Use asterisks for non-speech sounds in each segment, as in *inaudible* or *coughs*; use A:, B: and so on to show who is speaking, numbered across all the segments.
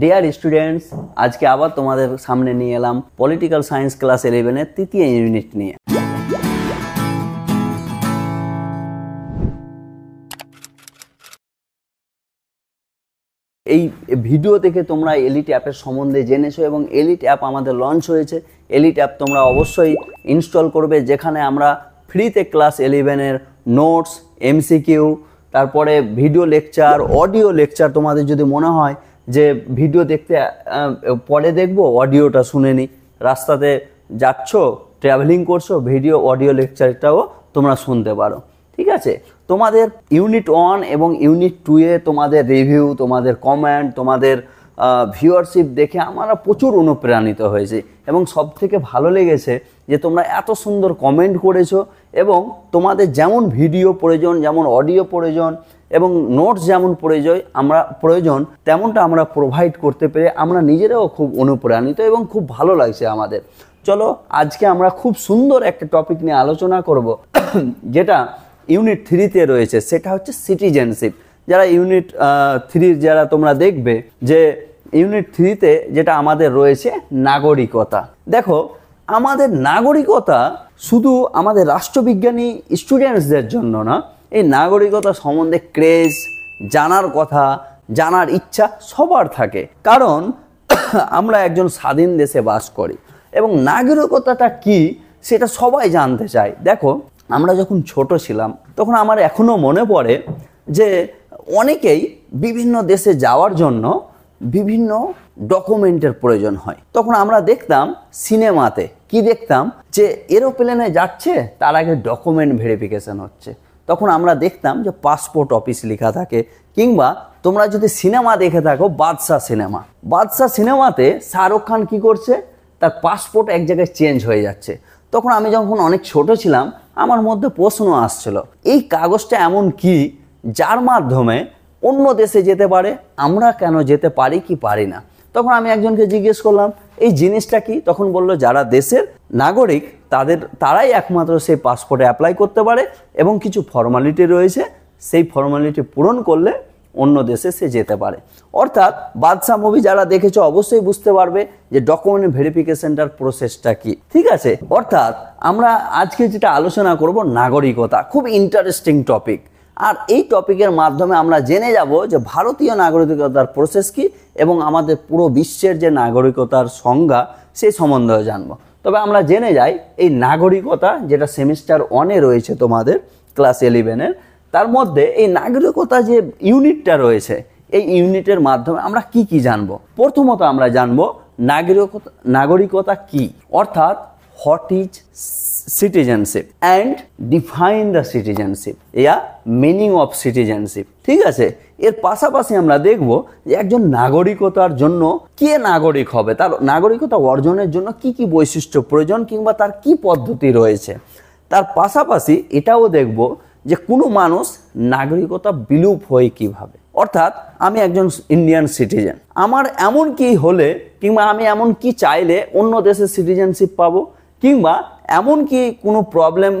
A: Dear students আজকে আবার তোমাদের সামনে নিয়ে এলাম পলিটিক্যাল সায়েন্স ক্লাস ইলেভেনের তৃতীয় ইউনিট নিয়ে এই ভিডিও থেকে তোমরা এলিট অ্যাপের সম্বন্ধে জেনেছো এবং এলিট অ্যাপ আমাদের লঞ্চ হয়েছে এলিট অ্যাপ তোমরা অবশ্যই ইনস্টল করবে যেখানে আমরা ফ্রিতে ক্লাস ইলেভেনের নোটস এমসিকিউ তারপরে ভিডিও লেকচার অডিও লেকচার তোমাদের যদি মনে হয় যে ভিডিও দেখতে পরে দেখবো অডিওটা শুনে নিই রাস্তাতে যাচ্ছ ট্রাভেলিং করছো ভিডিও অডিও লেকচারটাও তোমরা শুনতে পারো ঠিক আছে তোমাদের ইউনিট ওয়ান এবং ইউনিট টুয়ে তোমাদের রিভিউ তোমাদের কমেন্ট তোমাদের ভিউয়ারশিপ দেখে আমরা প্রচুর অনুপ্রাণিত হয়েছি এবং সব থেকে ভালো লেগেছে যে তোমরা এত সুন্দর কমেন্ট করেছো এবং তোমাদের যেমন ভিডিও প্রয়োজন যেমন অডিও প্রয়োজন এবং নোটস যেমন প্রয়োজন আমরা প্রয়োজন তেমনটা আমরা প্রোভাইড করতে পেরে আমরা নিজেরাও খুব অনুপ্রাণিত এবং খুব ভালো লাগছে আমাদের চলো আজকে আমরা খুব সুন্দর একটা টপিক নিয়ে আলোচনা করব *coughs* যেটা ইউনিট থ্রিতে রয়েছে সেটা হচ্ছে সিটিজেনশিপ যারা ইউনিট থ্রির যারা তোমরা দেখবে যে ইউনিট থ্রিতে যেটা আমাদের রয়েছে নাগরিকতা দেখো আমাদের নাগরিকতা শুধু আমাদের রাষ্ট্রবিজ্ঞানী স্টুডেন্টসদের জন্য না এই নাগরিকতা সম্বন্ধে ক্রেজ জানার কথা জানার ইচ্ছা সবার থাকে কারণ *coughs* আমরা একজন স্বাধীন দেশে বাস করি এবং নাগরিকতাটা কি সেটা সবাই জানতে চায় দেখো আমরা যখন ছোট ছিলাম তখন আমার এখনও মনে পড়ে যে অনেকেই বিভিন্ন দেশে যাওয়ার জন্য বিভিন্ন ডকুমেন্টের প্রয়োজন হয় তখন আমরা দেখতাম সিনেমাতে কি দেখতাম যে এরোপ্লেনে যাচ্ছে তার আগে ডকুমেন্ট ভেরিফিকেশন হচ্ছে তখন আমরা দেখতাম যে পাসপোর্ট অফিস লেখা থাকে কিংবা তোমরা যদি সিনেমা দেখে থাকো বাদশাহ সিনেমা বাদশাহ সিনেমাতে শাহরুখ খান কী করছে তার পাসপোর্ট এক জায়গায় চেঞ্জ হয়ে যাচ্ছে তখন আমি যখন অনেক ছোট ছিলাম আমার মধ্যে প্রশ্ন আসছিল এই কাগজটা এমন কি যার মাধ্যমে অন্য দেশে যেতে পারে আমরা কেন যেতে পারি কি পারি না তখন আমি একজনকে জিজ্ঞেস করলাম এই জিনিসটা কি তখন বলল যারা দেশের নাগরিক তাদের তারাই একমাত্র সেই পাসপোর্টে অ্যাপ্লাই করতে পারে এবং কিছু ফর্মালিটি রয়েছে সেই ফর্মালিটি পূরণ করলে অন্য দেশে সে যেতে পারে অর্থাৎ বাদশাহ মুভি যারা দেখেছ অবশ্যই বুঝতে পারবে যে ডকুমেন্ট ভেরিফিকেশনটার প্রসেসটা কি ঠিক আছে অর্থাৎ আমরা আজকে যেটা আলোচনা করব নাগরিকতা খুব ইন্টারেস্টিং টপিক আর এই টপিকের মাধ্যমে আমরা জেনে যাব যে ভারতীয় নাগরিকতার প্রসেস কী এবং আমাদের পুরো বিশ্বের যে নাগরিকতার সংজ্ঞা সেই সম্বন্ধেও জানব তবে আমরা জেনে যাই এই নাগরিকতা যেটা সেমিস্টার ওয়ানে রয়েছে তোমাদের ক্লাস ইলেভেনের তার মধ্যে এই নাগরিকতা যে ইউনিটটা রয়েছে এই ইউনিটের মাধ্যমে আমরা কি কি জানব প্রথমত আমরা জানব নাগরিকতা নাগরিকতা কি অর্থাৎ what is citizenship and define the citizenship ইয়া মিনিং অফ সিটিজেনশিপ ঠিক আছে এর পাশাপাশি আমরা দেখব যে একজন নাগরিকতার জন্য কে নাগরিক হবে তার নাগরিকতা অর্জনের জন্য কি কি বৈশিষ্ট্য প্রয়োজন কিংবা তার কি পদ্ধতি রয়েছে তার পাশাপাশি এটাও দেখব যে কোনো মানুষ নাগরিকতা বিলুপ হয় কিভাবে অর্থাৎ আমি একজন ইন্ডিয়ান সিটিজেন আমার এমন কি হলে কিংবা আমি এমন কি চাইলে অন্য দেশের সিটিজেনশিপ পাবো কিংবা এমন কি কোনো প্রবলেম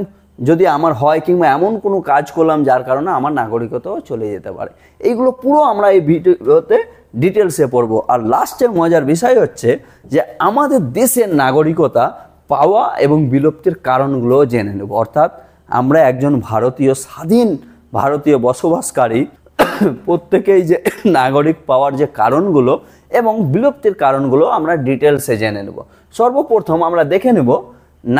A: যদি আমার হয় কিংবা এমন কোনো কাজ করলাম যার কারণে আমার নাগরিকতাও চলে যেতে পারে এইগুলো পুরো আমরা এই ভিডিওতে ডিটেলসে পড়ব আর লাস্টের মজার বিষয় হচ্ছে যে আমাদের দেশের নাগরিকতা পাওয়া এবং বিলুপ্তির কারণগুলো জেনে নেব অর্থাৎ আমরা একজন ভারতীয় স্বাধীন ভারতীয় বসবাসকারী প্রত্যেকেই যে নাগরিক পাওয়ার যে কারণগুলো এবং বিলুপ্তির কারণগুলো আমরা ডিটেলসে জেনে নেব সর্বপ্রথম আমরা দেখে নেব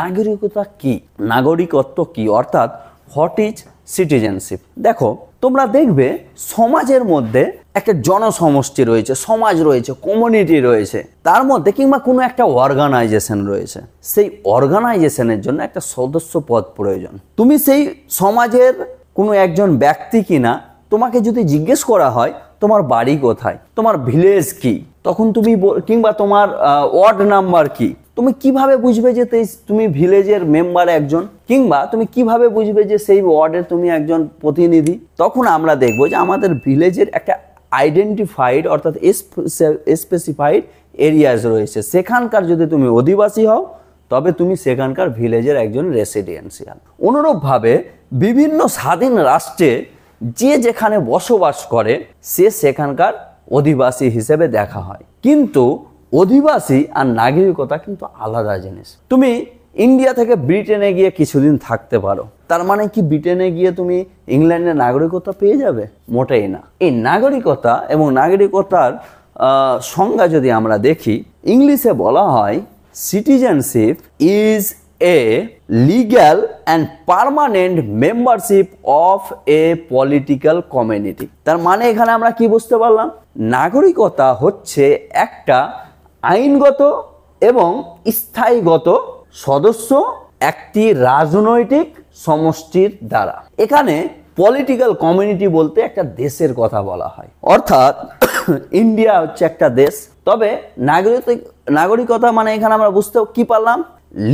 A: নাগরিকতা কি নাগরিকত্ব কি অর্থাৎ হোয়াট ইজ সিটিজেনশিপ দেখো তোমরা দেখবে সমাজের মধ্যে একটা জনসমষ্টি রয়েছে সমাজ রয়েছে কমিউনিটি রয়েছে তার মধ্যে কিংবা কোনো একটা অর্গানাইজেশন রয়েছে সেই অর্গানাইজেশনের জন্য একটা সদস্য পদ প্রয়োজন তুমি সেই সমাজের কোনো একজন ব্যক্তি কিনা তোমাকে যদি জিজ্ঞেস করা হয় তোমার বাড়ি কোথায় তোমার ভিলেজ কি তখন তুমি কিংবা তোমার ওয়ার্ড নাম্বার কি তুমি কিভাবে বুঝবে যে তুমি ভিলেজের মেম্বার একজন কিংবা তুমি কিভাবে বুঝবে যে সেই ওয়ার্ডের তুমি একজন প্রতিনিধি তখন আমরা দেখব যে আমাদের ভিলেজের একটা আইডেন্টিফাইড অর্থাৎ স্পেসিফাইড এরিয়াজ রয়েছে সেখানকার যদি তুমি অধিবাসী হও তবে তুমি সেখানকার ভিলেজের একজন রেসিডেন্সিয়াল অনুরূপভাবে বিভিন্ন স্বাধীন রাষ্ট্রে যে যেখানে বসবাস করে সে সেখানকার অধিবাসী হিসেবে দেখা হয় কিন্তু অধিবাসী আর নাগরিকতা কিন্তু আলাদা জিনিস তুমি ইন্ডিয়া থেকে ব্রিটেনে গিয়ে কিছুদিন থাকতে পারো তার মানে কি ব্রিটেনে গিয়ে তুমি ইংল্যান্ডে নাগরিকতা পেয়ে যাবে মোটেই না এই নাগরিকতা এবং নাগরিকতার সংজ্ঞা যদি আমরা দেখি ইংলিশে বলা হয় citizenship is a legal and permanent membership of a political community তার মানে এখানে আমরা কি বুঝতে পারলাম নাগরিকতা হচ্ছে একটা আইনগত এবং স্থায়ীগত সদস্য একটি রাজনৈতিক সমষ্টির দ্বারা এখানে পলিটিক্যাল কমিউনিটি বলতে একটা দেশের কথা বলা হয় অর্থাৎ ইন্ডিয়া *coughs* হচ্ছে একটা দেশ তবে নাগরিক নাগরিকতা মানে এখানে আমরা বুঝতে কি পারলাম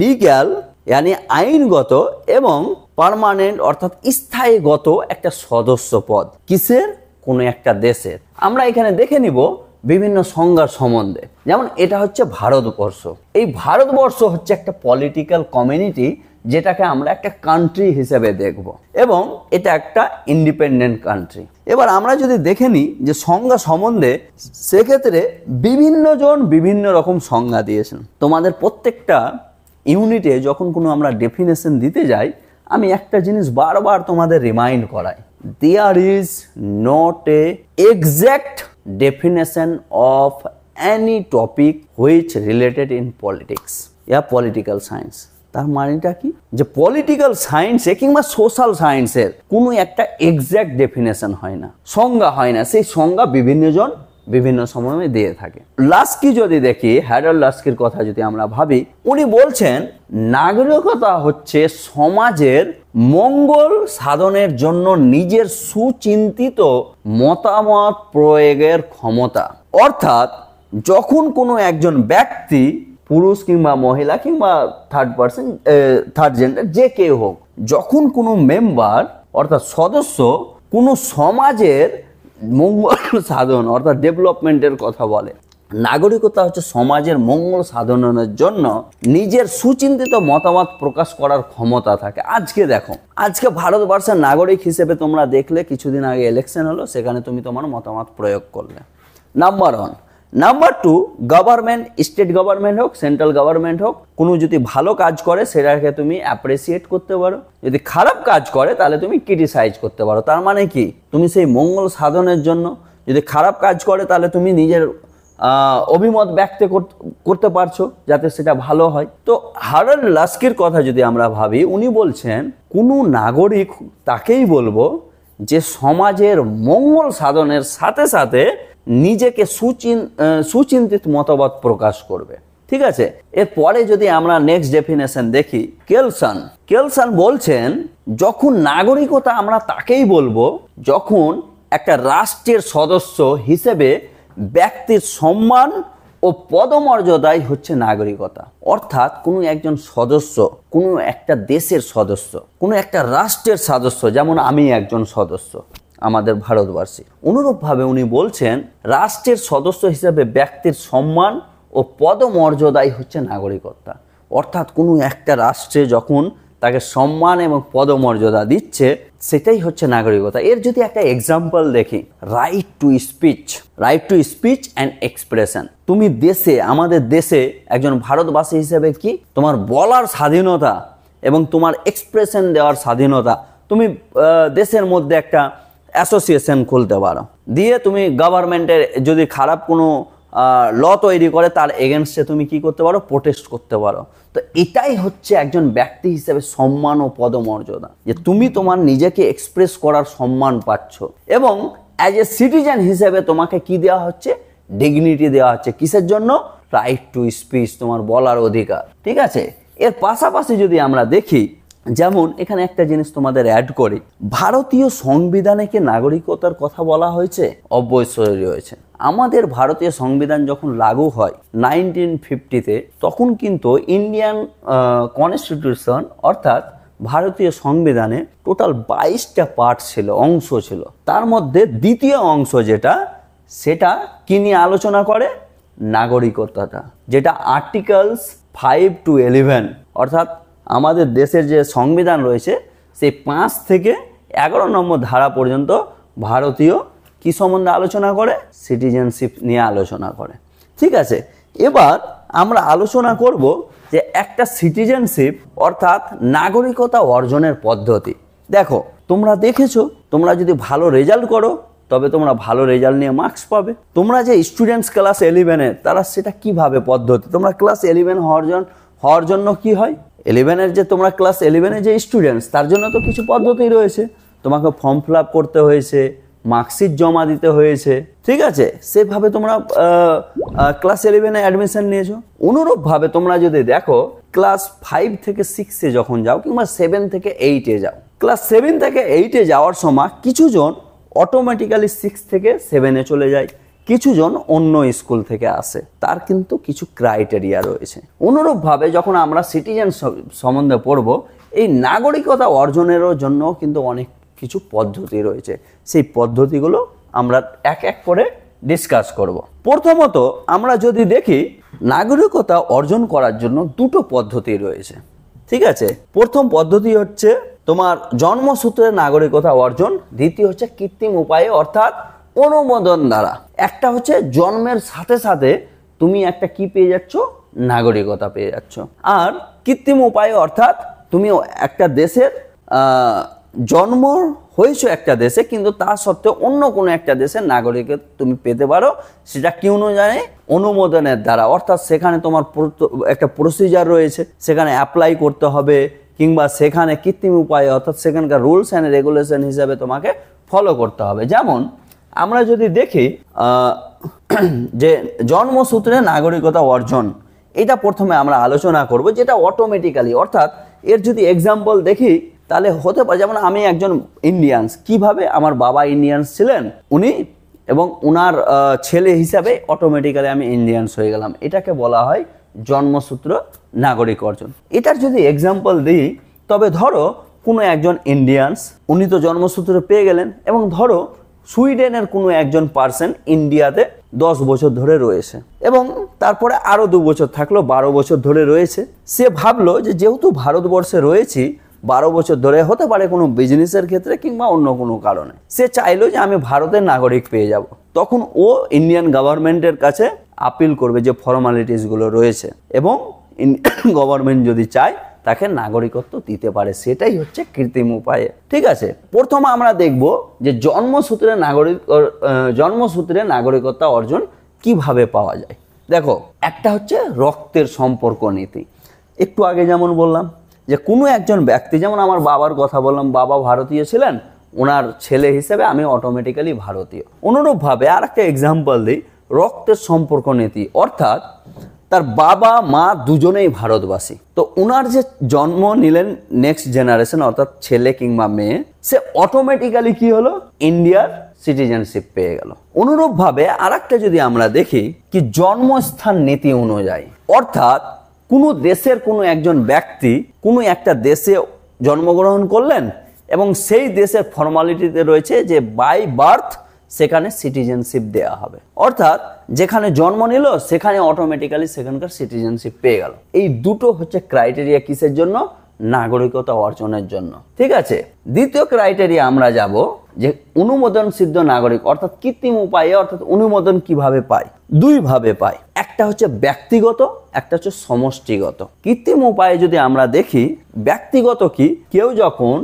A: লিগ্যাল মানে আইনগত এবং পারমানেন্ট অর্থাৎ স্থায়ীগত একটা সদস্য পদ কিসের কোনো একটা দেশের আমরা এখানে দেখে নিব বিভিন্ন সংজ্ঞার সম্বন্ধে যেমন এটা হচ্ছে ভারতবর্ষ এই ভারতবর্ষ হচ্ছে একটা পলিটিক্যাল কমিউনিটি যেটাকে আমরা একটা কান্ট্রি হিসেবে দেখব এবং এটা একটা ইন্ডিপেন্ডেন্ট কান্ট্রি এবার আমরা যদি দেখে নিই যে সংজ্ঞা সম্বন্ধে সেক্ষেত্রে বিভিন্ন জন বিভিন্ন রকম সংজ্ঞা দিয়েছেন তোমাদের প্রত্যেকটা ইউনিটে যখন কোনো আমরা ডেফিনেশন দিতে যাই আমি একটা জিনিস বারবার তোমাদের রিমাইন্ড করাই there is not a exact definition of any topic which related in politics ইয়া পলিটিক্যাল সায়েন্স তার মানেটা কি যে পলিটিক্যাল সায়েন্সে কিংবা সোশ্যাল সায়েন্সের কোনো একটা এক্স্যাক্ট ডেফিনেশন হয় না সংজ্ঞা হয় না সেই সংজ্ঞা বিভিন্নজন বিভিন্ন সময়ে দিয়ে থাকে লাস্কি যদি দেখি হ্যাডার লাস্কির কথা যদি আমরা ভাবি উনি বলছেন নাগরিকতা হচ্ছে সমাজের মঙ্গল সাধনের জন্য নিজের সুচিন্তিত মতামত প্রয়োগের ক্ষমতা অর্থাৎ যখন কোনো একজন ব্যক্তি পুরুষ কিংবা মহিলা কিংবা থার্ড পার্সন থার্ড জেন্ডার যে কেউ হোক যখন কোনো মেম্বার অর্থাৎ সদস্য কোনো সমাজের মঙ্গল সাধন অর্থাৎ ডেভেলপমেন্টের কথা বলে নাগরিকতা হচ্ছে সমাজের মঙ্গল সাধনের জন্য নিজের সুচিন্তিত মতামত প্রকাশ করার ক্ষমতা থাকে আজকে দেখো আজকে ভারতবর্ষের নাগরিক হিসেবে তোমরা দেখলে কিছুদিন আগে ইলেকশন হলো সেখানে তুমি তোমার মতামত প্রয়োগ করলে number one number two government state government হোক সেন্ট্রাল গভর্নমেন্ট হোক কোনো যদি ভালো কাজ করে সেটাকে তুমি অ্যাপ্রিসিয়েট করতে পারো যদি খারাপ কাজ করে তাহলে তুমি ক্রিটিসাইজ করতে পারো তার মানে কি তুমি সেই মঙ্গল সাধনের জন্য যদি খারাপ কাজ করে তাহলে তুমি নিজের অভিমত ব্যক্ত করতে পারছো যাতে সেটা ভালো হয় তো হারাল লাস্কির কথা যদি আমরা ভাবি উনি বলছেন কোনো নাগরিক তাকেই বলবো যে সমাজের মঙ্গল সাধনের সাথে সাথে নিজেকে সুচিন সুচিন্তিত মতবাদ প্রকাশ করবে ঠিক আছে এরপরে যদি আমরা নেক্সট ডেফিনেশন দেখি কেলসন কেলসন বলছেন যখন নাগরিকতা আমরা তাকেই বলবো যখন একটা রাষ্ট্রের সদস্য হিসেবে ব্যক্তির সম্মান ও পদমর্যাদাই হচ্ছে নাগরিকতা অর্থাৎ কোনো একজন সদস্য কোনো একটা দেশের সদস্য কোনো একটা রাষ্ট্রের সদস্য যেমন আমি একজন সদস্য আমাদের ভারতবর্ষে অনুরূপভাবে উনি বলছেন রাষ্ট্রের সদস্য হিসাবে ব্যক্তির সম্মান ও পদমর্যাদাই হচ্ছে নাগরিকতা অর্থাৎ কোনো একটা রাষ্ট্রে যখন তাকে সম্মান এবং পদমর্যাদা দিচ্ছে সেটাই হচ্ছে নাগরিকতা এর যদি একটা এক্সাম্পল দেখি right to speech right to speech and expression তুমি দেশে আমাদের দেশে একজন ভারতবাসী হিসেবে কি তোমার বলার স্বাধীনতা এবং তোমার এক্সপ্রেশন দেওয়ার স্বাধীনতা তুমি দেশের মধ্যে একটা অ্যাসোসিয়েশন খুলতে পারো দিয়ে তুমি গভর্নমেন্টের যদি খারাপ কোনো ল তৈরি করে তার এগেনস্টে তুমি কি করতে পারো প্রোটেস্ট করতে পারো তো এটাই হচ্ছে একজন ব্যক্তি হিসেবে সম্মান ও পদমর্যাদা যে তুমি তোমার নিজেকে এক্সপ্রেস করার সম্মান পাচ্ছ এবং অ্যাজ এ সিটিজেন হিসেবে তোমাকে কি দেওয়া হচ্ছে ডিগনিটি দেওয়া হচ্ছে কিসের জন্য রাইট টু স্পিচ তোমার বলার অধিকার ঠিক আছে এর পাশাপাশি যদি আমরা দেখি যেমন এখানে একটা জিনিস তোমাদের অ্যাড করি ভারতীয় সংবিধানে কি নাগরিকতার কথা বলা হয়েছে অবশ্যই রয়েছে আমাদের ভারতীয় সংবিধান যখন লাগু হয় নাইনটিন ফিফটিতে তখন কিন্তু ইন্ডিয়ান কনস্টিটিউশন অর্থাৎ ভারতীয় সংবিধানে টোটাল বাইশটা পার্ট ছিল অংশ ছিল তার মধ্যে দ্বিতীয় অংশ যেটা সেটা কি নিয়ে আলোচনা করে নাগরিকতাটা যেটা আর্টিকেলস ফাইভ টু ইলেভেন অর্থাৎ আমাদের দেশের যে সংবিধান রয়েছে সেই পাঁচ থেকে এগারো নম্বর ধারা পর্যন্ত ভারতীয় কি সম্বন্ধে আলোচনা করে সিটিজেনশিপ নিয়ে আলোচনা করে ঠিক আছে এবার আমরা আলোচনা করব যে একটা সিটিজেনশিপ অর্থাৎ নাগরিকতা অর্জনের পদ্ধতি দেখো তোমরা দেখেছো তোমরা যদি ভালো রেজাল্ট করো তবে তোমরা ভালো রেজাল্ট নিয়ে মার্কস পাবে তোমরা যে স্টুডেন্টস ক্লাস ইলেভেনে তারা সেটা কিভাবে পদ্ধতি তোমরা ক্লাস ইলেভেন হওয়ার জন্য হওয়ার জন্য কী হয় ইলেভেনের যে তোমরা ক্লাস ইলেভেনের যে স্টুডেন্টস তার জন্য তো কিছু পদ্ধতি রয়েছে তোমাকে ফর্ম ফিল আপ করতে হয়েছে মার্কশিট জমা দিতে হয়েছে ঠিক আছে সেভাবে তোমরা ক্লাস ইলেভেনে অ্যাডমিশন নিয়েছো অনুরূপভাবে তোমরা যদি দেখো ক্লাস ফাইভ থেকে সিক্সে যখন যাও কিংবা সেভেন থেকে এইটে যাও ক্লাস সেভেন থেকে এইটে যাওয়ার সময় কিছুজন অটোমেটিক্যালি সিক্স থেকে সেভেনে চলে যায় কিছুজন অন্য স্কুল থেকে আসে তার কিন্তু কিছু ক্রাইটেরিয়া রয়েছে অনুরূপভাবে যখন আমরা সিটিজেন সম্বন্ধে পড়ব এই নাগরিকতা অর্জনেরও জন্য কিন্তু অনেক কিছু পদ্ধতি রয়েছে সেই পদ্ধতিগুলো আমরা এক এক করে ডিসকাস করব। প্রথমত আমরা যদি দেখি নাগরিকতা অর্জন করার জন্য দুটো পদ্ধতি রয়েছে ঠিক আছে প্রথম পদ্ধতি হচ্ছে তোমার জন্মসূত্রে নাগরিকতা অর্জন দ্বিতীয় হচ্ছে কৃত্রিম উপায়ে অর্থাৎ অনুমোদন দ্বারা একটা হচ্ছে জন্মের সাথে সাথে তুমি একটা কি পেয়ে যাচ্ছ নাগরিকতা পেয়ে যাচ্ছ আর কৃত্রিম উপায়ে অর্থাৎ তুমি একটা দেশের জন্ম হয়েছো একটা দেশে কিন্তু তা সত্ত্বেও অন্য কোনো একটা দেশের নাগরিকের তুমি পেতে পারো সেটা কেউ জানে অনুমোদনের দ্বারা অর্থাৎ সেখানে তোমার একটা প্রসিজার রয়েছে সেখানে অ্যাপ্লাই করতে হবে কিংবা সেখানে কৃত্রিম উপায়ে অর্থাৎ সেখানকার রুলস অ্যান্ড রেগুলেশন হিসাবে তোমাকে ফলো করতে হবে যেমন আমরা যদি দেখি যে জন্মসূত্রে নাগরিকতা অর্জন এটা প্রথমে আমরা আলোচনা করব যেটা অটোমেটিক্যালি অর্থাৎ এর যদি এক্সাম্পল দেখি তাহলে হতে পারে যেমন আমি একজন ইন্ডিয়ানস কিভাবে আমার বাবা ইন্ডিয়ানস ছিলেন উনি এবং ওনার ছেলে হিসাবে অটোমেটিক্যালি আমি ইন্ডিয়ানস হয়ে গেলাম এটাকে বলা হয় জন্মসূত্র নাগরিক অর্জন এটার যদি এক্সাম্পল দিই তবে ধরো কোনো একজন ইন্ডিয়ানস উনি তো জন্মসূত্র পেয়ে গেলেন এবং ধরো সুইডেনের কোনো একজন পার্সন ইন্ডিয়াতে দশ বছর ধরে রয়েছে এবং তারপরে আরও দু বছর থাকলো বারো বছর ধরে রয়েছে সে ভাবলো যে যেহেতু ভারতবর্ষে রয়েছি বারো বছর ধরে হতে পারে কোনো বিজনেসের ক্ষেত্রে কিংবা অন্য কোনো কারণে সে চাইলো যে আমি ভারতের নাগরিক পেয়ে যাব তখন ও ইন্ডিয়ান গভর্নমেন্টের কাছে আপিল করবে যে ফর্মালিটিসগুলো রয়েছে এবং গভর্নমেন্ট *coughs* যদি চায় তাকে নাগরিকত্ব দিতে পারে সেটাই হচ্ছে কৃত্রিম উপায়ে ঠিক আছে প্রথম আমরা দেখব যে জন্মসূত্রে নাগরিক জন্মসূত্রে নাগরিকতা অর্জন কিভাবে পাওয়া যায় দেখো একটা হচ্ছে রক্তের সম্পর্ক নীতি একটু আগে যেমন বললাম যে কোনো একজন ব্যক্তি যেমন আমার বাবার কথা বললাম বাবা ভারতীয় ছিলেন ওনার ছেলে হিসেবে আমি অটোমেটিক্যালি ভারতীয় অনুরূপভাবে আর একটা এক্সাম্পল দিই রক্তের সম্পর্ক নীতি অর্থাৎ তার বাবা মা দুজনেই ভারতবাসী তো ওনার যে জন্ম নিলেন নেক্সট জেনারেশন অর্থাৎ ছেলে কিংবা মেয়ে সে অটোমেটিক্যালি কি হলো ইন্ডিয়ার সিটিজেনশিপ পেয়ে গেল অনুরূপভাবে আর যদি আমরা দেখি কি জন্মস্থান নীতি অনুযায়ী অর্থাৎ কোনো দেশের কোনো একজন ব্যক্তি কোনো একটা দেশে জন্মগ্রহণ করলেন এবং সেই দেশের ফর্মালিটিতে রয়েছে যে বাই বার্থ সেখানে সিটিজেনশিপ দেওয়া হবে অর্থাৎ যেখানে জন্ম নিল সেখানে অটোমেটিক্যালি সেখানকার সিটিজেনশিপ পেয়ে গেল এই দুটো হচ্ছে ক্রাইটেরিয়া কিসের জন্য নাগরিকতা অর্জনের জন্য ঠিক আছে দ্বিতীয় ক্রাইটেরিয়া আমরা যাব যে অনুমোদন সিদ্ধ নাগরিক অর্থাৎ কৃত্রিম উপায়ে অর্থাৎ অনুমোদন কিভাবে পায় দুইভাবে পায় একটা হচ্ছে ব্যক্তিগত একটা হচ্ছে সমষ্টিগত কৃত্রিম উপায়ে যদি আমরা দেখি ব্যক্তিগত কি কেউ যখন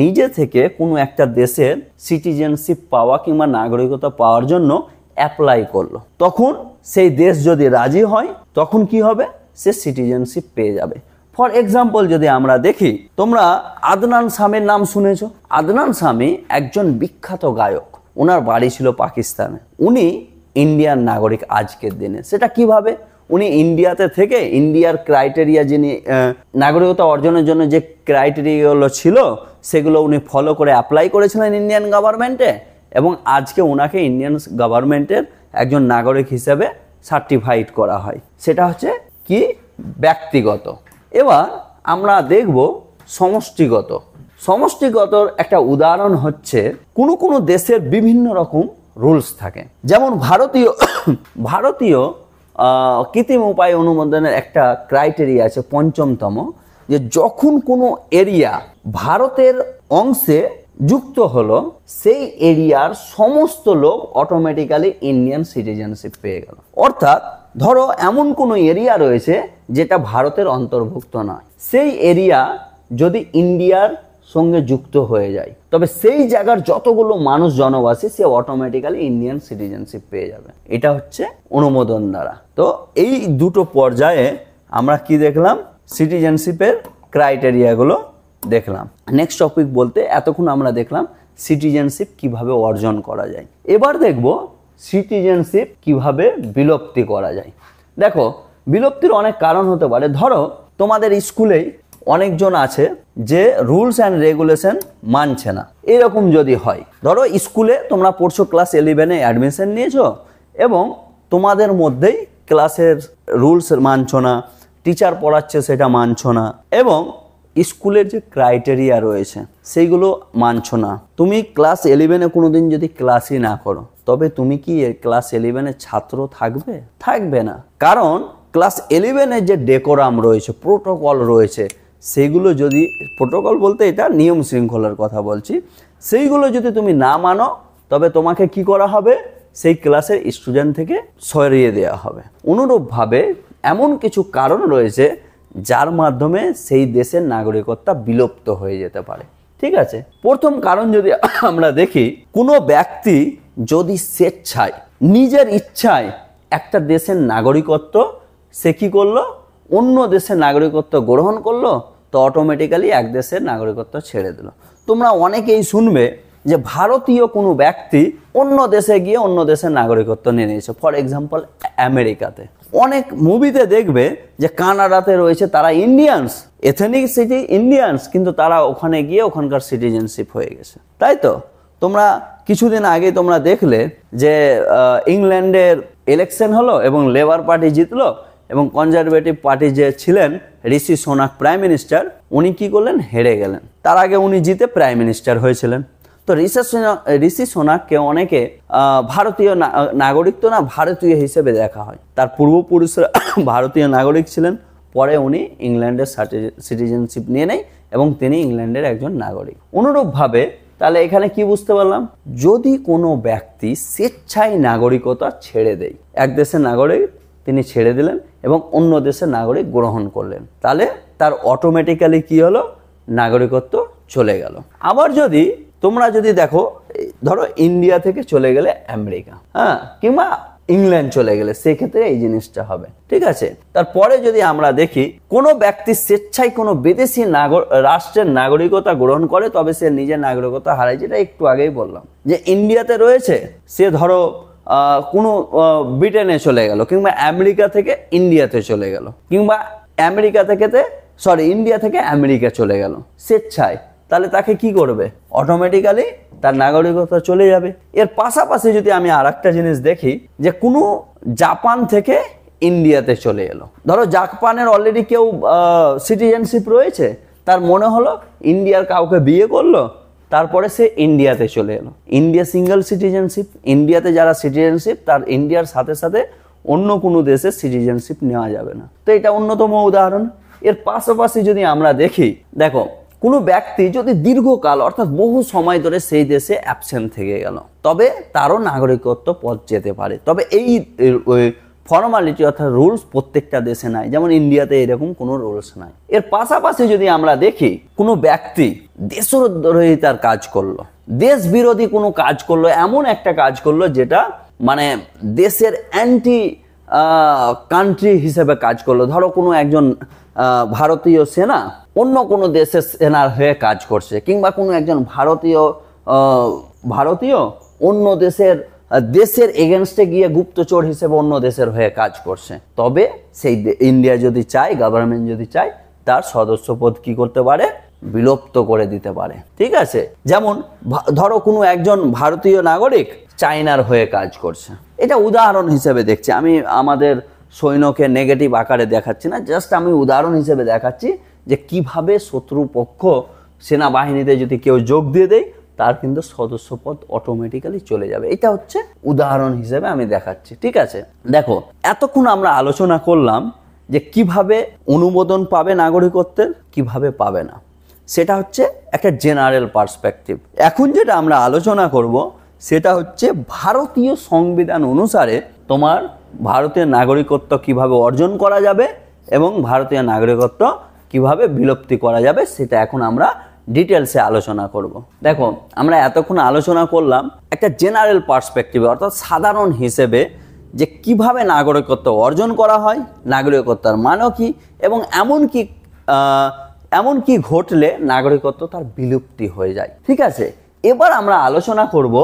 A: নিজে থেকে কোনো একটা দেশের সিটিজেনশিপ পাওয়া কিংবা নাগরিকতা পাওয়ার জন্য অ্যাপ্লাই করলো তখন সেই দেশ যদি রাজি হয় তখন কি হবে সে সিটিজেনশিপ পেয়ে যাবে ফর এক্সাম্পল যদি আমরা দেখি তোমরা আদনান স্বামীর নাম শুনেছ আদনান স্বামী একজন বিখ্যাত গায়ক ওনার বাড়ি ছিল পাকিস্তানে উনি ইন্ডিয়ান নাগরিক আজকের দিনে সেটা কিভাবে উনি ইন্ডিয়াতে থেকে ইন্ডিয়ার ক্রাইটেরিয়া যিনি নাগরিকতা অর্জনের জন্য যে ক্রাইটেরিয়াগুলো ছিল সেগুলো উনি ফলো করে অ্যাপ্লাই করেছিলেন ইন্ডিয়ান গভর্নমেন্টে এবং আজকে ওনাকে ইন্ডিয়ান গভর্নমেন্টের একজন নাগরিক হিসেবে সার্টিফাইড করা হয় সেটা হচ্ছে কি ব্যক্তিগত এবার আমরা দেখব সমষ্টিগত সমষ্টিগতর একটা উদাহরণ হচ্ছে কোনো কোনো দেশের বিভিন্ন রকম রুলস থাকে যেমন ভারতীয় *coughs* ভারতীয় কৃত্রিম উপায় অনুমোদনের একটা ক্রাইটেরিয়া আছে পঞ্চমতম যে যখন কোনো এরিয়া ভারতের অংশে যুক্ত হলো সেই এরিয়ার সমস্ত লোক অটোমেটিক্যালি ইন্ডিয়ান সিটিজেনশিপ পেয়ে গেল অর্থাৎ ধরো এমন কোনো এরিয়া রয়েছে যেটা ভারতের অন্তর্ভুক্ত নয় সেই এরিয়া যদি ইন্ডিয়ার সঙ্গে যুক্ত হয়ে যায় তবে সেই জায়গার যতগুলো মানুষ জনবাসী সে অটোমেটিক্যালি ইন্ডিয়ান সিটিজেনশিপ পেয়ে যাবে এটা হচ্ছে অনুমোদন দ্বারা তো এই দুটো পর্যায়ে আমরা কি দেখলাম সিটিজেনশিপের ক্রাইটেরিয়াগুলো দেখলাম নেক্সট টপিক বলতে এতক্ষণ আমরা দেখলাম সিটিজেনশিপ কিভাবে অর্জন করা যায় এবার দেখব সিটিজেনশিপ কিভাবে বিলুপ্তি করা যায় দেখো বিলুপ্তির অনেক কারণ হতে পারে ধরো তোমাদের স্কুলেই অনেকজন আছে যে রুলস অ্যান্ড রেগুলেশন মানছে না এরকম যদি হয় ধরো স্কুলে তোমরা পড়ছো ক্লাস ইলেভেনে অ্যাডমিশন নিয়েছো এবং তোমাদের মধ্যেই ক্লাসের রুলস মানছো না টিচার পড়াচ্ছে সেটা মানছো না এবং স্কুলের যে ক্রাইটেরিয়া রয়েছে সেইগুলো মানছ না তুমি ক্লাস ইলেভেনে কোনো দিন যদি ক্লাসই না করো তবে তুমি কি ক্লাস ইলেভেনের ছাত্র থাকবে থাকবে না কারণ ক্লাস ইলেভেনের যে ডেকোরাম রয়েছে প্রোটোকল রয়েছে সেইগুলো যদি প্রোটোকল বলতে এটা নিয়ম শৃঙ্খলার কথা বলছি সেইগুলো যদি তুমি না মানো তবে তোমাকে কি করা হবে সেই ক্লাসের স্টুডেন্ট থেকে সরিয়ে দেওয়া হবে অনুরূপভাবে এমন কিছু কারণ রয়েছে যার মাধ্যমে সেই দেশের নাগরিকত্ব বিলুপ্ত হয়ে যেতে পারে ঠিক আছে প্রথম কারণ যদি আমরা দেখি কোনো ব্যক্তি যদি স্বেচ্ছায় নিজের ইচ্ছায় একটা দেশের নাগরিকত্ব সে কী করলো অন্য দেশের নাগরিকত্ব গ্রহণ করলো তো অটোমেটিক্যালি এক দেশের নাগরিকত্ব ছেড়ে দিল তোমরা অনেকেই শুনবে যে ভারতীয় কোনো ব্যক্তি অন্য দেশে গিয়ে অন্য দেশের নাগরিকত্ব নিয়ে নিয়েছে ফর এক্সাম্পল আমেরিকাতে অনেক মুভিতে দেখবে যে কানাডাতে রয়েছে তারা ইন্ডিয়ানস এথেনিক সিটি ইন্ডিয়ানস কিন্তু তারা ওখানে গিয়ে ওখানকার সিটিজেনশিপ হয়ে গেছে তাই তো তোমরা কিছুদিন আগে তোমরা দেখলে যে ইংল্যান্ডের ইলেকশন হলো এবং লেবার পার্টি জিতলো এবং কনজারভেটিভ পার্টি যে ছিলেন ঋষি সোনাক প্রাইম মিনিস্টার উনি কি করলেন হেরে গেলেন তার আগে উনি জিতে প্রাইম মিনিস্টার হয়েছিলেন তো ঋষি সোনাককে অনেকে ভারতীয় নাগরিক তো না ভারতীয় হিসেবে দেখা হয় তার পূর্বপুরুষরা *coughs* ভারতীয় নাগরিক ছিলেন পরে উনি ইংল্যান্ডের সিটিজেনশিপ নিয়ে নেয় এবং তিনি ইংল্যান্ডের একজন নাগরিক অনুরূপভাবে তাহলে এখানে কি বুঝতে পারলাম যদি কোনো ব্যক্তি স্বেচ্ছায় নাগরিকতা ছেড়ে দেয় এক দেশের নাগরিক তিনি ছেড়ে দিলেন এবং অন্য দেশের নাগরিক গ্রহণ করলেন তাহলে তার অটোমেটিক্যালি কি হলো নাগরিকত্ব চলে গেল আবার যদি তোমরা যদি দেখো ধরো ইন্ডিয়া থেকে চলে গেলে আমেরিকা হ্যাঁ কিংবা ইংল্যান্ড চলে গেলে সেক্ষেত্রে এই জিনিসটা হবে ঠিক আছে তারপরে যদি আমরা দেখি কোনো ব্যক্তি স্বেচ্ছায় কোনো বিদেশি নাগর রাষ্ট্রের নাগরিকতা গ্রহণ করে তবে সে নিজের নাগরিকতা হারায় যেটা একটু আগেই বললাম যে ইন্ডিয়াতে রয়েছে সে ধরো কোনো ব্রিটেনে চলে গেল কিংবা আমেরিকা থেকে ইন্ডিয়াতে চলে গেল কিংবা আমেরিকা থেকে সরি ইন্ডিয়া থেকে আমেরিকা চলে গেল স্বেচ্ছায় তাহলে তাকে কি করবে অটোমেটিক্যালি তার নাগরিকতা চলে যাবে এর পাশাপাশি যদি আমি আর একটা জিনিস দেখি যে কোনো জাপান থেকে ইন্ডিয়াতে চলে এলো ধরো জাপানের অলরেডি কেউ সিটিজেনশিপ রয়েছে তার মনে হলো ইন্ডিয়ার কাউকে বিয়ে করলো তারপরে সে ইন্ডিয়াতে চলে এলো ইন্ডিয়া সিঙ্গেল সিটিজেনশিপ ইন্ডিয়াতে যারা সিটিজেনশিপ তার ইন্ডিয়ার সাথে সাথে অন্য কোনো দেশের সিটিজেনশিপ নেওয়া যাবে না তো এটা অন্যতম উদাহরণ এর পাশাপাশি যদি আমরা দেখি দেখো কোনো ব্যক্তি যদি দীর্ঘকাল অর্থাৎ বহু সময় ধরে সেই দেশে অ্যাবসেন্ট থেকে গেল তবে তারও নাগরিকত্ব পদ যেতে পারে তবে এই ফর্মালিটি অর্থাৎ রুলস প্রত্যেকটা দেশে নাই যেমন ইন্ডিয়াতে এরকম কোনো রুলস নাই এর পাশাপাশি যদি আমরা দেখি কোনো ব্যক্তি তার কাজ করলো দেশ বিরোধী কোনো কাজ করলো এমন একটা কাজ করলো যেটা মানে দেশের অ্যান্টি কান্ট্রি হিসেবে কাজ করলো ধরো কোনো একজন ভারতীয় সেনা অন্য কোনো দেশের সেনার হয়ে কাজ করছে কিংবা কোনো একজন ভারতীয় ভারতীয় অন্য দেশের দেশের এগেনস্টে গিয়ে গুপ্তচর হিসেবে অন্য দেশের হয়ে কাজ করছে তবে সেই ইন্ডিয়া যদি চায় গভর্নমেন্ট যদি চায় তার সদস্যপদ কি করতে পারে বিলুপ্ত করে দিতে পারে ঠিক আছে যেমন ধরো কোনো একজন ভারতীয় নাগরিক চায়নার হয়ে কাজ করছে এটা উদাহরণ হিসেবে দেখছি আমি আমাদের সৈন্যকে নেগেটিভ আকারে দেখাচ্ছি না জাস্ট আমি উদাহরণ হিসেবে দেখাচ্ছি যে কিভাবে শত্রুপক্ষ সেনাবাহিনীতে যদি কেউ যোগ দিয়ে দেয় তার কিন্তু সদস্যপদ অটোমেটিক্যালি চলে যাবে এটা হচ্ছে উদাহরণ হিসেবে আমি দেখাচ্ছি ঠিক আছে দেখো এতক্ষণ আমরা আলোচনা করলাম যে কিভাবে অনুমোদন পাবে নাগরিকত্বের কিভাবে পাবে না সেটা হচ্ছে একটা জেনারেল পার্সপেক্টিভ এখন যেটা আমরা আলোচনা করব সেটা হচ্ছে ভারতীয় সংবিধান অনুসারে তোমার ভারতীয় নাগরিকত্ব কিভাবে অর্জন করা যাবে এবং ভারতীয় নাগরিকত্ব কিভাবে বিলুপ্তি করা যাবে সেটা এখন আমরা ডিটেলসে আলোচনা করব। দেখো আমরা এতক্ষণ আলোচনা করলাম একটা জেনারেল পার্সপেক্টিভে অর্থাৎ সাধারণ হিসেবে যে কিভাবে নাগরিকত্ব অর্জন করা হয় নাগরিকত্বের মানও কী এবং এমন কি এমন কি ঘটলে নাগরিকত্ব তার বিলুপ্তি হয়ে যায় ঠিক আছে এবার আমরা আলোচনা করব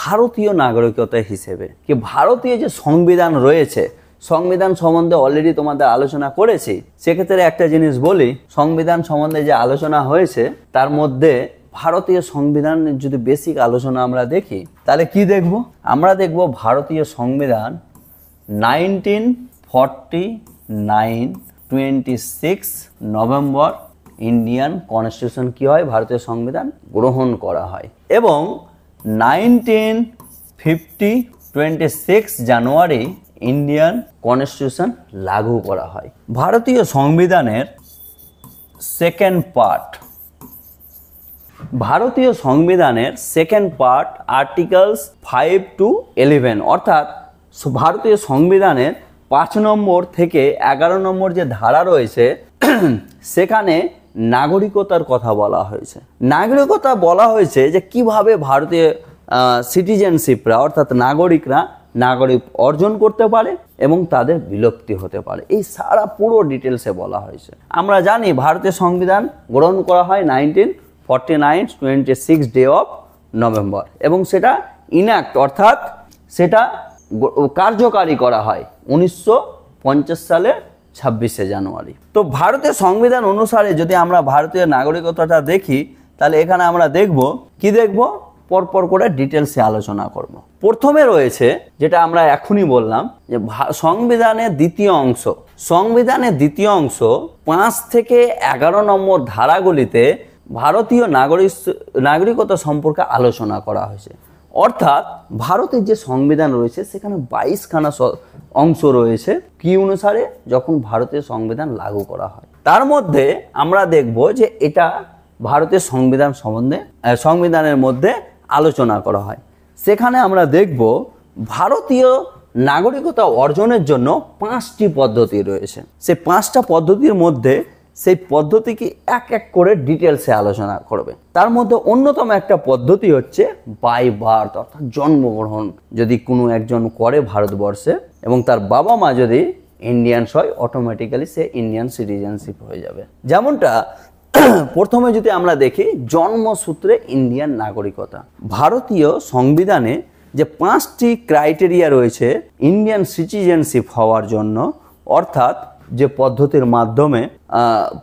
A: ভারতীয় নাগরিকতা হিসেবে কি ভারতীয় যে সংবিধান রয়েছে সংবিধান সম্বন্ধে অলরেডি তোমাদের আলোচনা করেছি সেক্ষেত্রে একটা জিনিস বলি সংবিধান সম্বন্ধে যে আলোচনা হয়েছে তার মধ্যে ভারতীয় সংবিধানের যদি বেসিক আলোচনা আমরা দেখি তাহলে কি দেখব আমরা দেখব ভারতীয় সংবিধান nineteen forty nine twenty six November Indian constitution কী হয় ভারতীয় সংবিধান গ্রহণ করা হয় এবং nineteen fifty twenty six January Indian constitution লাগু করা হয় ভারতীয় সংবিধানের সেকেন্ড পার্ট ভারতীয় সংবিধানের second part articles five to eleven অর্থাৎ ভারতীয় সংবিধানের পাঁচ নম্বর থেকে এগারো নম্বর যে ধারা রয়েছে *clears throat* সেখানে নাগরিকতার কথা বলা হয়েছে নাগরিকতা বলা হয়েছে যে কিভাবে ভারতীয় সিটিজেনশিপরা অর্থাৎ নাগরিকরা নাগরিক অর্জন করতে পারে এবং তাদের বিলুপ্তি হতে পারে এই সারা পুরো ডিটেলসে বলা হয়েছে আমরা জানি ভারতের সংবিধান গ্রহণ করা হয় nineteen forty nine twenty six day of November এবং সেটা ইনঅ্যাক্ট অর্থাৎ সেটা কার্যকারী করা হয় উনিশশো সালের ছাব্বিশে জানুয়ারি তো ভারতের সংবিধান অনুসারে যদি আমরা ভারতীয় নাগরিকতাটা দেখি তাহলে এখানে আমরা দেখব কি দেখব পরপর করে ডিটেলসে আলোচনা করব প্রথমে রয়েছে যেটা আমরা এখনই বললাম যে সংবিধানের দ্বিতীয় অংশ সংবিধানের দ্বিতীয় অংশ পাঁচ থেকে এগারো নম্বর ধারাগুলিতে ভারতীয় নাগরিক নাগরিকতা সম্পর্কে আলোচনা করা হয়েছে অর্থাৎ ভারতের যে সংবিধান রয়েছে সেখানে বাইশখানা অংশ রয়েছে কি অনুসারে যখন ভারতের সংবিধান লাগু করা হয় তার মধ্যে আমরা দেখব যে এটা ভারতের সংবিধান সম্বন্ধে সংবিধানের মধ্যে আলোচনা করা হয় সেখানে আমরা দেখব ভারতীয় নাগরিকতা অর্জনের জন্য পাঁচটি পদ্ধতি রয়েছে সে পাঁচটা পদ্ধতির মধ্যে সেই পদ্ধতিকে এক এক করে ডিটেলসে আলোচনা করবে তার মধ্যে অন্যতম একটা পদ্ধতি হচ্ছে বাই বার্থ অর্থাৎ জন্মগ্রহণ যদি কোনো একজন করে ভারতবর্ষে এবং তার বাবা মা যদি ইন্ডিয়ানস হয় অটোমেটিক্যালি সে ইন্ডিয়ান সিটিজেনশিপ হয়ে যাবে যেমনটা *clears throat* প্রথমে যদি আমরা দেখি জন্মসূত্রে ইন্ডিয়ান নাগরিকতা ভারতীয় সংবিধানে যে পাঁচটি ক্রাইটেরিয়া রয়েছে ইন্ডিয়ান সিটিজেনশিপ হওয়ার জন্য অর্থাৎ যে পদ্ধতির মাধ্যমে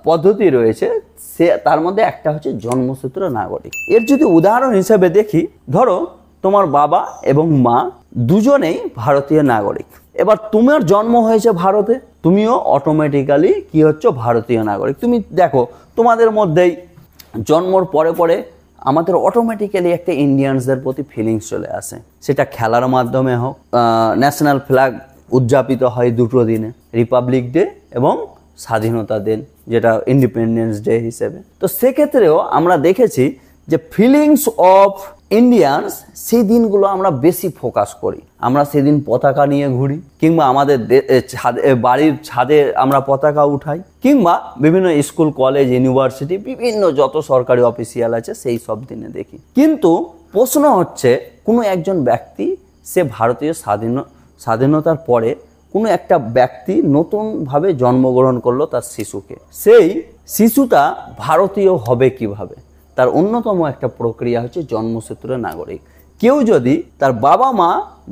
A: পদ্ধতি রয়েছে সে তার মধ্যে একটা হচ্ছে জন্মসূত্র নাগরিক এর যদি উদাহরণ হিসেবে দেখি ধরো তোমার বাবা এবং মা দুজনেই ভারতীয় নাগরিক এবার তোমার জন্ম হয়েছে ভারতে তুমিও অটোমেটিক্যালি কি হচ্ছে ভারতীয় নাগরিক তুমি দেখো তোমাদের মধ্যেই জন্মর পরে পরে আমাদের অটোমেটিক্যালি একটা ইন্ডিয়ানসদের প্রতি ফিলিংস চলে আসে সেটা খেলার মাধ্যমে হোক ন্যাশনাল ফ্ল্যাগ উদযাপিত হয় দুটো দিনে রিপাবলিক ডে এবং স্বাধীনতা দিন যেটা ইন্ডিপেন্ডেন্স ডে হিসেবে তো সেক্ষেত্রেও আমরা দেখেছি যে ফিলিংস অফ ইন্ডিয়ানস সেই দিনগুলো আমরা বেশি ফোকাস করি আমরা সেদিন পতাকা নিয়ে ঘুরি কিংবা আমাদের বাড়ির ছাদে আমরা পতাকা উঠাই কিংবা বিভিন্ন স্কুল কলেজ ইউনিভার্সিটি বিভিন্ন যত সরকারি অফিসিয়াল আছে সেই সব দিনে দেখি কিন্তু প্রশ্ন হচ্ছে কোনো একজন ব্যক্তি সে ভারতীয় স্বাধীন স্বাধীনতার পরে কোনো একটা ব্যক্তি নতুনভাবে জন্মগ্রহণ করলো তার শিশুকে সেই শিশুটা ভারতীয় হবে কিভাবে তার অন্যতম একটা প্রক্রিয়া হচ্ছে জন্মসূত্রে নাগরিক কেউ যদি তার বাবা মা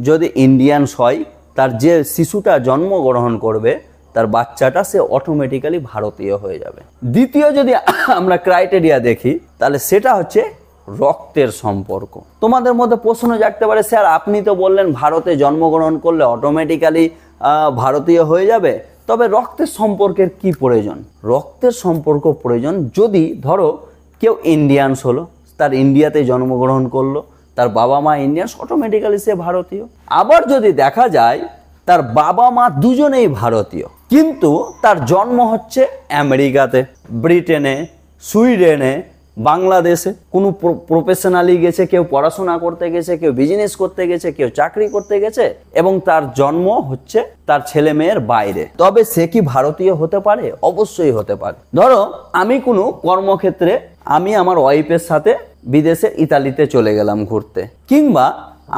A: যদি ইন্ডিয়ানস হয় তার যে শিশুটা জন্মগ্রহণ করবে তার বাচ্চাটা সে অটোমেটিক্যালি ভারতীয় হয়ে যাবে দ্বিতীয় যদি আমরা ক্রাইটেরিয়া দেখি তাহলে সেটা হচ্ছে রক্তের সম্পর্ক তোমাদের মধ্যে প্রশ্ন জাগতে পারে স্যার আপনি তো বললেন ভারতে জন্মগ্রহণ করলে অটোমেটিক্যালি ভারতীয় হয়ে যাবে তবে রক্তের সম্পর্কের কি প্রয়োজন রক্তের সম্পর্ক প্রয়োজন যদি ধরো কেউ ইন্ডিয়ানস হলো তার ইন্ডিয়াতে জন্মগ্রহণ করলো তার বাবা মা ইন্ডিয়ানস অটোমেটিক্যালি সে ভারতীয় আবার যদি দেখা যায় তার বাবা মা দুজনেই ভারতীয় কিন্তু তার জন্ম হচ্ছে আমেরিকাতে ব্রিটেনে সুইডেনে বাংলাদেশে কোনো প্রফেশনালি গেছে কেউ পড়াশোনা করতে গেছে কেউ বিজনেস করতে গেছে কেউ চাকরি করতে গেছে এবং তার জন্ম হচ্ছে তার ছেলে মেয়ের বাইরে তবে সে কি ভারতীয় হতে পারে অবশ্যই হতে পারে ধরো আমি কোনো কর্মক্ষেত্রে আমি আমার ওয়াইফের সাথে বিদেশে ইতালিতে চলে গেলাম ঘুরতে কিংবা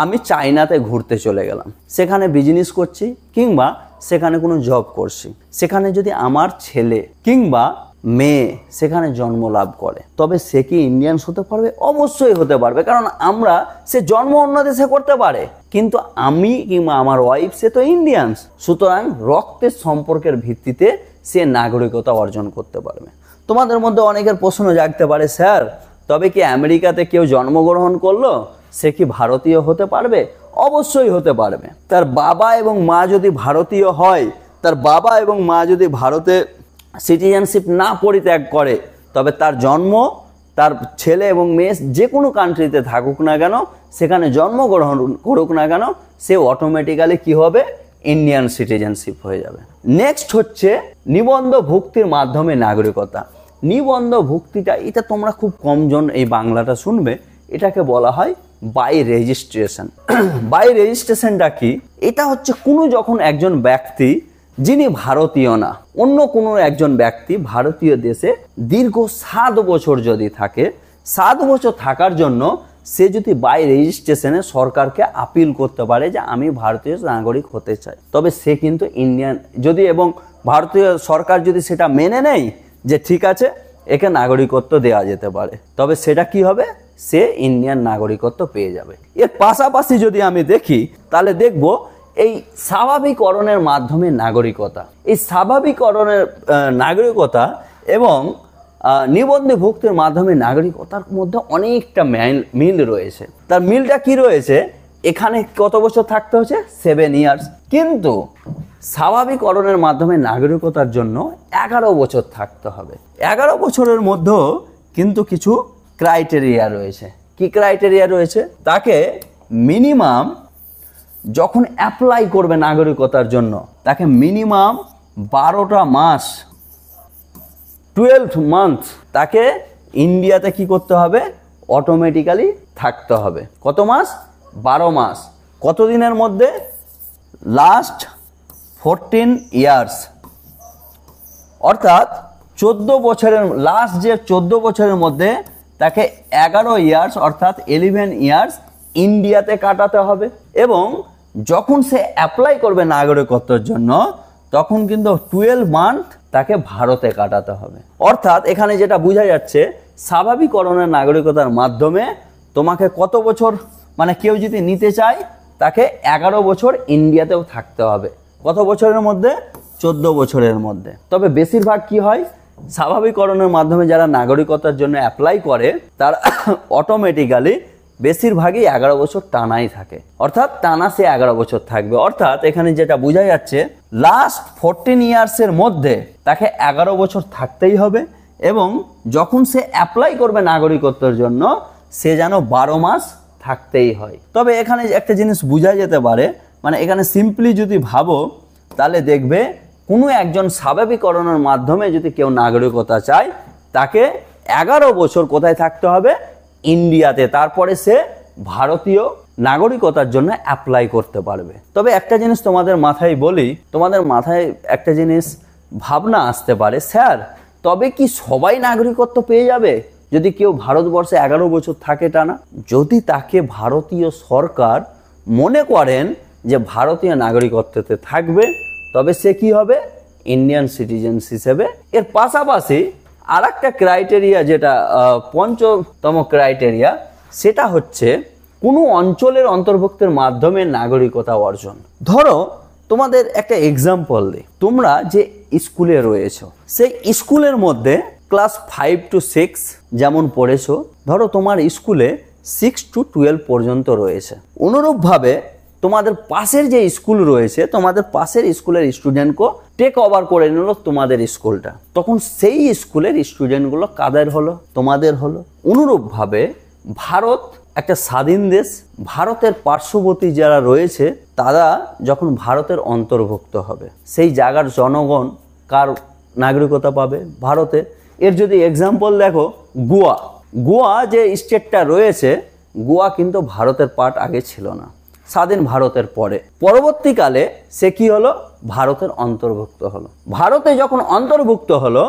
A: আমি চায়নাতে ঘুরতে চলে গেলাম সেখানে বিজনেস করছি কিংবা সেখানে কোনো জব করছি সেখানে যদি আমার ছেলে কিংবা মেয়ে সেখানে জন্ম লাভ করে তবে সে কি ইন্ডিয়ানস হতে পারবে অবশ্যই হতে পারবে কারণ আমরা সে জন্ম অন্য দেশে করতে পারে কিন্তু আমি কিংবা আমার ওয়াইফ সে তো ইন্ডিয়ানস সুতরাং রক্তের সম্পর্কের ভিত্তিতে সে নাগরিকতা অর্জন করতে পারবে তোমাদের মধ্যে অনেকের প্রশ্ন জাগতে পারে স্যার তবে কি আমেরিকাতে কেউ জন্মগ্রহণ করলো সে কি ভারতীয় হতে পারবে অবশ্যই হতে পারবে তার বাবা এবং মা যদি ভারতীয় হয় তার বাবা এবং মা যদি ভারতে সিটিজেনশিপ না পরিত্যাগ করে তবে তার জন্ম তার ছেলে এবং মেয়ে যে কোনো কান্ট্রিতে থাকুক না কেন সেখানে জন্মগ্রহণ করুক না কেন সে অটোমেটিক্যালি কি হবে ইন্ডিয়ান সিটিজেনশিপ হয়ে যাবে নেক্সট হচ্ছে নিবন্ধ ভুক্তির মাধ্যমে নাগরিকতা নিবন্ধ ভুক্তিটা এটা তোমরা খুব কমজন এই বাংলাটা শুনবে এটাকে বলা হয় বাই রেজিস্ট্রেশন বাই রেজিস্ট্রেশনটা কি এটা হচ্ছে কোনো যখন একজন ব্যক্তি যিনি ভারতীয় না অন্য কোনো একজন ব্যক্তি ভারতীয় দেশে দীর্ঘ সাত বছর যদি থাকে সাত বছর থাকার জন্য সে যদি বাই রেজিস্ট্রেশনে সরকারকে আপিল করতে পারে যে আমি ভারতীয় নাগরিক হতে চাই তবে সে কিন্তু ইন্ডিয়ান যদি এবং ভারতীয় সরকার যদি সেটা মেনে নেয় যে ঠিক আছে একে নাগরিকত্ব দেওয়া যেতে পারে তবে সেটা কি হবে সে ইন্ডিয়ান নাগরিকত্ব পেয়ে যাবে এর পাশাপাশি যদি আমি দেখি তাহলে দেখব এই স্বাভাবিকরণের মাধ্যমে নাগরিকতা এই স্বাভাবিকরণের নাগরিকতা এবং নিবন্ধভুক্তির মাধ্যমে নাগরিকতার মধ্যে অনেকটা মিল রয়েছে তার মিলটা কি রয়েছে এখানে কত বছর থাকতে হচ্ছে সেভেন ইয়ার্স কিন্তু স্বাভাবিকরণের মাধ্যমে নাগরিকতার জন্য এগারো বছর থাকতে হবে এগারো বছরের মধ্যেও কিন্তু কিছু ক্রাইটেরিয়া রয়েছে কি ক্রাইটেরিয়া রয়েছে তাকে মিনিমাম যখন অ্যাপ্লাই করবে নাগরিকতার জন্য তাকে মিনিমাম বারোটা মাস টুয়েলভ মান্থ তাকে ইন্ডিয়াতে কি করতে হবে অটোমেটিক্যালি থাকতে হবে কত মাস বারো মাস কত দিনের মধ্যে লাস্ট ফোরটিন ইয়ার্স অর্থাৎ চোদ্দ বছরের লাস্ট যে চোদ্দ বছরের মধ্যে তাকে এগারো ইয়ার্স অর্থাৎ এলিভেন ইয়ার্স ইন্ডিয়াতে কাটাতে হবে এবং যখন সে অ্যাপ্লাই করবে নাগরিকত্বর জন্য তখন কিন্তু টুয়েলভ মান্থ তাকে ভারতে কাটাতে হবে অর্থাৎ এখানে যেটা বোঝা যাচ্ছে স্বাভাবিকরণের নাগরিকতার মাধ্যমে তোমাকে কত বছর মানে কেউ যদি নিতে চায় তাকে এগারো বছর ইন্ডিয়াতেও থাকতে হবে কত বছরের মধ্যে চোদ্দ বছরের মধ্যে তবে বেশিরভাগ কি হয় স্বাভাবিকরণের মাধ্যমে যারা নাগরিকতার জন্য অ্যাপ্লাই করে তারা অটোমেটিক্যালি *coughs* বেশিরভাগই এগারো বছর টানাই থাকে অর্থাৎ টানা সে এগারো বছর থাকবে অর্থাৎ এখানে যেটা বোঝা যাচ্ছে লাস্ট ফোরটিন ইয়ার্সের মধ্যে তাকে এগারো বছর থাকতেই হবে এবং যখন সে অ্যাপ্লাই করবে নাগরিকত্বের জন্য সে যেন বারো মাস থাকতেই হয় তবে এখানে একটা জিনিস বোঝা যেতে পারে মানে এখানে সিম্পলি যদি ভাবো তাহলে দেখবে কোনো একজন স্বাভাবিকরণের মাধ্যমে যদি কেউ নাগরিকতা চায় তাকে এগারো বছর কোথায় থাকতে হবে ইন্ডিয়াতে তারপরে সে ভারতীয় নাগরিকতার জন্য অ্যাপ্লাই করতে পারবে তবে একটা জিনিস তোমাদের মাথায় বলি তোমাদের মাথায় একটা জিনিস ভাবনা আসতে পারে স্যার তবে কি সবাই নাগরিকত্ব পেয়ে যাবে যদি কেউ ভারতবর্ষে এগারো বছর থাকে টানা যদি তাকে ভারতীয় সরকার মনে করেন যে ভারতীয় নাগরিকত্বতে থাকবে তবে সে কি হবে ইন্ডিয়ান সিটিজেন হিসেবে এর পাশাপাশি আর একটা ক্রাইটেরিয়া যেটা পঞ্চতম ক্রাইটেরিয়া সেটা হচ্ছে কোনো অঞ্চলের অন্তর্ভুক্তের মাধ্যমে নাগরিকতা অর্জন ধরো তোমাদের একটা এক্সাম্পল দিই তোমরা যে স্কুলে রয়েছ সেই স্কুলের মধ্যে ক্লাস ফাইভ টু সিক্স যেমন পড়েছো ধরো তোমার স্কুলে সিক্স টু টুয়েলভ পর্যন্ত রয়েছে অনুরূপভাবে তোমাদের পাশের যে স্কুল রয়েছে তোমাদের পাশের স্কুলের স্টুডেন্টকে টেক ওভার করে নিল তোমাদের স্কুলটা তখন সেই স্কুলের স্টুডেন্টগুলো কাদের হলো তোমাদের হলো অনুরূপভাবে ভারত একটা স্বাধীন দেশ ভারতের পার্শ্ববর্তী যারা রয়েছে তারা যখন ভারতের অন্তর্ভুক্ত হবে সেই জায়গার জনগণ কার নাগরিকতা পাবে ভারতে এর যদি এক্সাম্পল দেখো গোয়া গোয়া যে স্টেটটা রয়েছে গোয়া কিন্তু ভারতের পার্ট আগে ছিল না স্বাধীন ভারতের পরে পরবর্তীকালে সে কি হলো ভারতের অন্তর্ভুক্ত হলো ভারতে যখন অন্তর্ভুক্ত হলো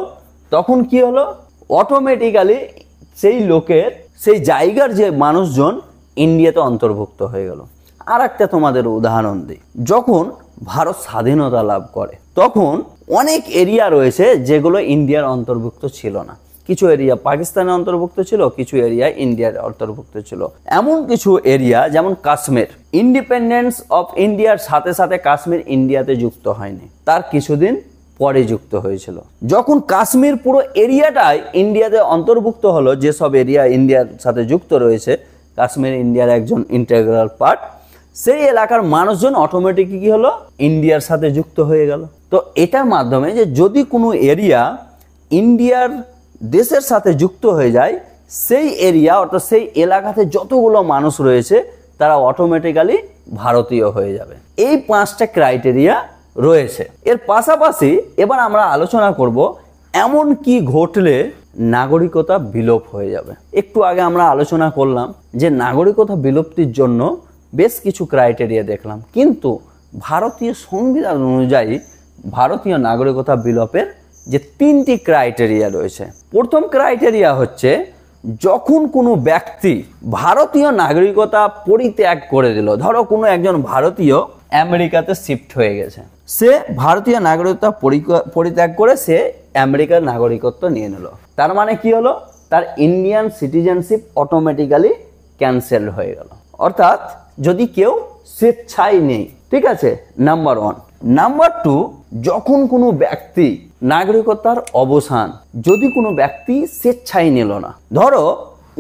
A: তখন কি হলো অটোমেটিক্যালি সেই লোকের সেই জায়গার যে মানুষজন ইন্ডিয়াতে অন্তর্ভুক্ত হয়ে গেল আর একটা তোমাদের উদাহরণ দিই যখন ভারত স্বাধীনতা লাভ করে তখন অনেক এরিয়া রয়েছে যেগুলো ইন্ডিয়ার অন্তর্ভুক্ত ছিল না কিছু এরিয়া পাকিস্তানের অন্তর্ভুক্ত ছিল কিছু এরিয়া ইন্ডিয়ার অন্তর্ভুক্ত ছিল এমন কিছু এরিয়া যেমন কাশ্মীর ইন্ডিপেন্ডেন্স অফ ইন্ডিয়ার সাথে সাথে কাশ্মীর ইন্ডিয়াতে যুক্ত হয়নি তার কিছুদিন পরে যুক্ত হয়েছিল যখন কাশ্মীর পুরো এরিয়াটাই ইন্ডিয়াতে অন্তর্ভুক্ত হলো যেসব এরিয়া ইন্ডিয়ার সাথে যুক্ত রয়েছে কাশ্মীর ইন্ডিয়ার একজন ইন্টেগ্রাল পার্ট সেই এলাকার মানুষজন অটোমেটিক কি হলো ইন্ডিয়ার সাথে যুক্ত হয়ে গেল তো এটার মাধ্যমে যে যদি কোনো এরিয়া ইন্ডিয়ার দেশের সাথে যুক্ত হয়ে যায় সেই এরিয়া অর্থাৎ সেই এলাকাতে যতগুলো মানুষ রয়েছে তারা অটোমেটিক্যালি ভারতীয় হয়ে যাবে এই পাঁচটা ক্রাইটেরিয়া রয়েছে এর পাশাপাশি এবার আমরা আলোচনা করব এমন কি ঘটলে নাগরিকতা বিলোপ হয়ে যাবে একটু আগে আমরা আলোচনা করলাম যে নাগরিকতা বিলুপ্তির জন্য বেশ কিছু ক্রাইটেরিয়া দেখলাম কিন্তু ভারতীয় সংবিধান অনুযায়ী ভারতীয় নাগরিকতা বিলোপের যে তিনটি ক্রাইটেরিয়া রয়েছে প্রথম ক্রাইটেরিয়া হচ্ছে যখন কোনো ব্যক্তি ভারতীয় নাগরিকতা পরিত্যাগ করে দিল ধরো কোনো একজন ভারতীয় আমেরিকাতে শিফট হয়ে গেছে সে ভারতীয় নাগরিকতা পরিত্যাগ করে সে আমেরিকার নাগরিকত্ব নিয়ে নিল তার মানে কি হলো তার ইন্ডিয়ান সিটিজেনশিপ অটোমেটিক্যালি ক্যান্সেল হয়ে গেল অর্থাৎ যদি কেউ স্বেচ্ছায় নেই ঠিক আছে নাম্বার ওয়ান নাম্বার টু যখন কোনো ব্যক্তি নাগরিকতার অবসান যদি কোনো ব্যক্তি স্বেচ্ছায় নিল না ধরো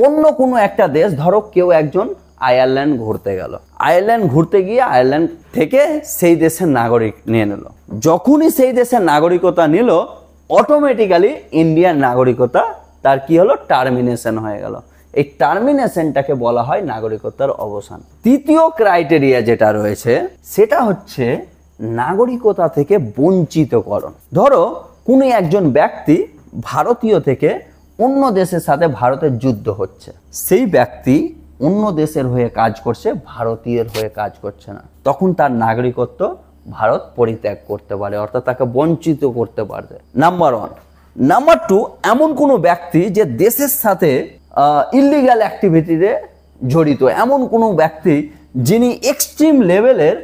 A: অন্য কোনো একটা দেশ ধরো কেউ একজন আয়ারল্যান্ড ঘুরতে গেল আয়ারল্যান্ড ঘুরতে গিয়ে আয়ারল্যান্ড থেকে সেই দেশের নাগরিক নিয়ে নিল যখনই সেই দেশের নাগরিকতা নিল অটোমেটিক্যালি ইন্ডিয়ার নাগরিকতা তার কি হলো টার্মিনেশন হয়ে গেল এই টার্মিনেশনটাকে বলা হয় নাগরিকতার অবসান তৃতীয় ক্রাইটেরিয়া যেটা রয়েছে সেটা হচ্ছে নাগরিকতা থেকে বঞ্চিত করণ ধরো কোনো একজন ব্যক্তি ভারতীয় থেকে অন্য দেশের সাথে ভারতের যুদ্ধ হচ্ছে সেই ব্যক্তি অন্য দেশের হয়ে কাজ করছে ভারতীয়ের হয়ে কাজ করছে না তখন তার নাগরিকত্ব ভারত পরিত্যাগ করতে পারে অর্থাৎ তাকে বঞ্চিত করতে পারবে নাম্বার ওয়ান নাম্বার টু এমন কোনো ব্যক্তি যে দেশের সাথে ইলিগাল অ্যাক্টিভিটিতে জড়িত এমন কোনো ব্যক্তি যিনি এক্সট্রিম লেভেলের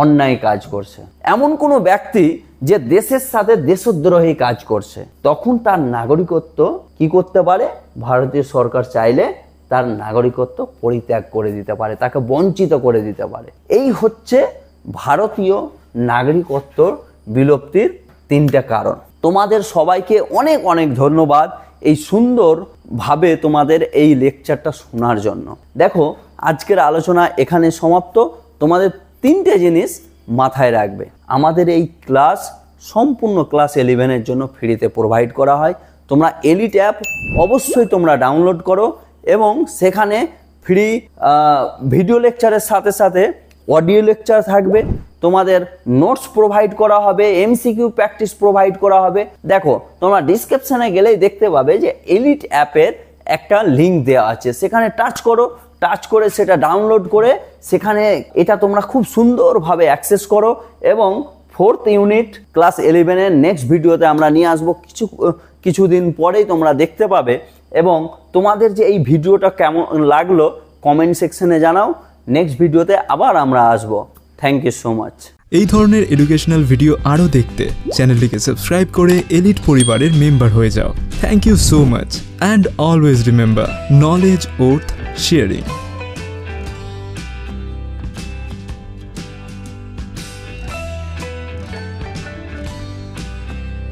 A: অন্যায় কাজ করছে এমন কোনো ব্যক্তি যে দেশের সাথে দেশদ্রোহী কাজ করছে তখন তার নাগরিকত্ব কি করতে পারে ভারতীয় সরকার চাইলে তার নাগরিকত্ব পরিত্যাগ করে দিতে পারে তাকে বঞ্চিত করে দিতে পারে এই হচ্ছে ভারতীয় নাগরিকত্ব বিলুপ্তির তিনটা কারণ তোমাদের সবাইকে অনেক অনেক ধন্যবাদ এই সুন্দরভাবে তোমাদের এই লেকচারটা শোনার জন্য দেখো আজকের আলোচনা এখানে সমাপ্ত তোমাদের তিনটে জিনিস মাথায় রাখবে আমাদের এই ক্লাস সম্পূর্ণ ক্লাস ইলেভেনের জন্য ফ্রিতে প্রোভাইড করা হয় তোমরা এলিট অ্যাপ অবশ্যই তোমরা ডাউনলোড করো এবং সেখানে ফ্রি ভিডিও লেকচারের সাথে সাথে অডিও লেকচার থাকবে তোমাদের নোটস প্রোভাইড করা হবে এমসিকিউ প্র্যাকটিস প্রোভাইড করা হবে দেখো তোমরা ডিসক্রিপশানে গেলেই দেখতে পাবে যে এলিট অ্যাপের একটা লিঙ্ক দেওয়া আছে সেখানে টাচ করো টাচ করে সেটা ডাউনলোড করে সেখানে এটা তোমরা খুব সুন্দরভাবে অ্যাক্সেস করো এবং ফোর্থ ইউনিট ক্লাস ইলেভেনের নেক্সট ভিডিওতে আমরা নিয়ে আসবো কিছু কিছুদিন পরেই তোমরা দেখতে পাবে এবং তোমাদের যে এই ভিডিওটা কেমন লাগলো কমেন্ট সেকশনে জানাও নেক্সট ভিডিওতে আবার আমরা আসবো থ্যাংক ইউ সো মাচ এই ধরনের এডুকেশনাল ভিডিও আরও দেখতে চ্যানেলটিকে সাবস্ক্রাইব করে এলিট পরিবারের মেম্বার হয়ে যাও thank you so much and always remember knowledge worth sharing